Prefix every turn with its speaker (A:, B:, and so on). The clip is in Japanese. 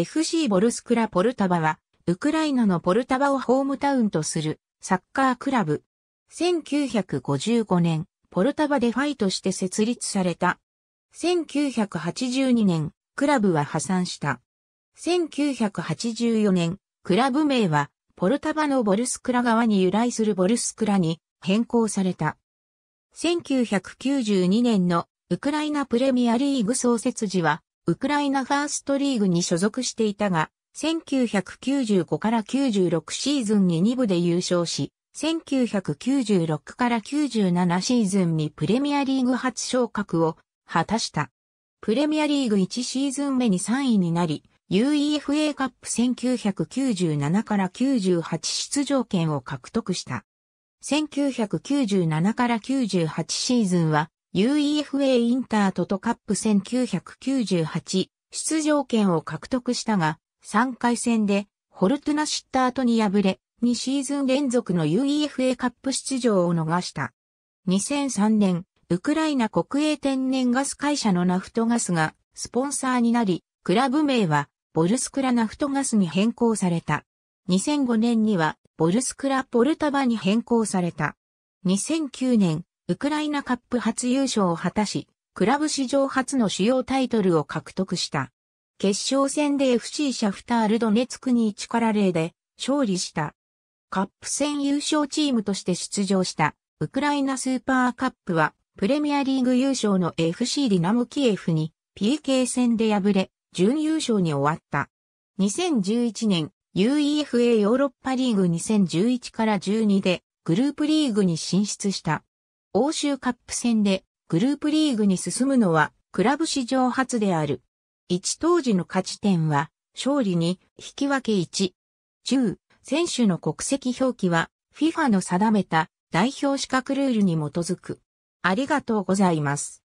A: FC ボルスクラポルタバは、ウクライナのポルタバをホームタウンとするサッカークラブ。1955年、ポルタバでファイとして設立された。1982年、クラブは破産した。1984年、クラブ名は、ポルタバのボルスクラ側に由来するボルスクラに変更された。1992年のウクライナプレミアリーグ創設時は、ウクライナファーストリーグに所属していたが、1995から96シーズンに2部で優勝し、1996から97シーズンにプレミアリーグ初昇格を果たした。プレミアリーグ1シーズン目に3位になり、UEFA カップ1997から98出場権を獲得した。1997から98シーズンは UEFA インタートトカップ1998出場権を獲得したが、3回戦でホルトゥナシッタートに敗れ、2シーズン連続の UEFA カップ出場を逃した。2003年、ウクライナ国営天然ガス会社のナフトガスがスポンサーになり、クラブ名はボルスクラナフトガスに変更された。2005年にはボルスクラポルタバに変更された。2009年、ウクライナカップ初優勝を果たし、クラブ史上初の主要タイトルを獲得した。決勝戦で FC シャフタールドネツクに1から0で勝利した。カップ戦優勝チームとして出場したウクライナスーパーカップはプレミアリーグ優勝の FC ディナモキエフに PK 戦で敗れ準優勝に終わった。2011年 UEFA ヨーロッパリーグ2011から12でグループリーグに進出した。欧州カップ戦でグループリーグに進むのはクラブ史上初である。1当時の勝ち点は勝利に引き分け1。10、選手の国籍表記は FIFA の定めた代表資格ルールに基づく。ありがとうございます。